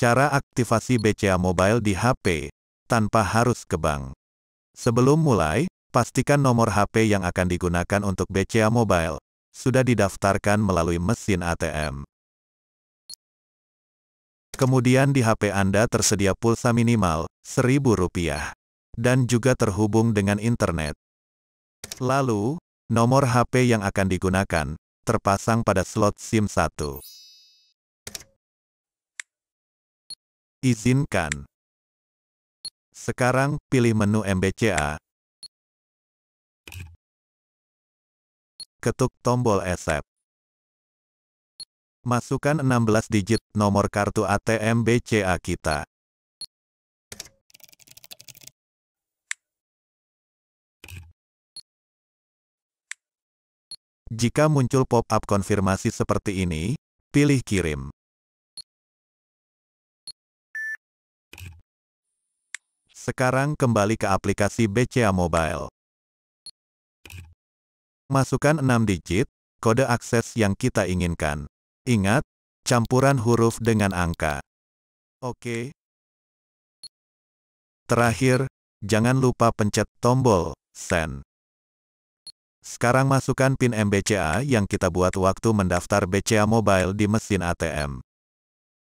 Cara aktivasi BCA Mobile di HP, tanpa harus ke bank. Sebelum mulai, pastikan nomor HP yang akan digunakan untuk BCA Mobile sudah didaftarkan melalui mesin ATM. Kemudian di HP Anda tersedia pulsa minimal Rp1.000 dan juga terhubung dengan internet. Lalu, nomor HP yang akan digunakan terpasang pada slot SIM 1. Izinkan. Sekarang pilih menu MBCA. Ketuk tombol Accept. Masukkan 16 digit nomor kartu ATM BCA kita. Jika muncul pop-up konfirmasi seperti ini, pilih kirim. Sekarang kembali ke aplikasi BCA Mobile. Masukkan 6 digit, kode akses yang kita inginkan. Ingat, campuran huruf dengan angka. Oke. Terakhir, jangan lupa pencet tombol Send. Sekarang masukkan PIN MBCA yang kita buat waktu mendaftar BCA Mobile di mesin ATM.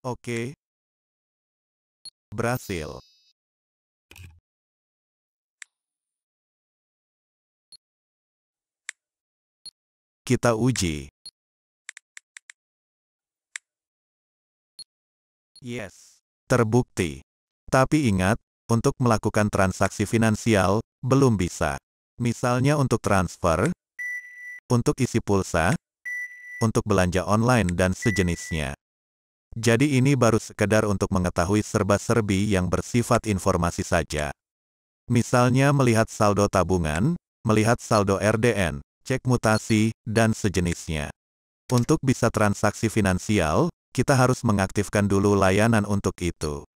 Oke. Berhasil. Kita uji. Yes. Terbukti. Tapi ingat, untuk melakukan transaksi finansial, belum bisa. Misalnya untuk transfer, untuk isi pulsa, untuk belanja online dan sejenisnya. Jadi ini baru sekedar untuk mengetahui serba-serbi yang bersifat informasi saja. Misalnya melihat saldo tabungan, melihat saldo RDN, cek mutasi, dan sejenisnya. Untuk bisa transaksi finansial, kita harus mengaktifkan dulu layanan untuk itu.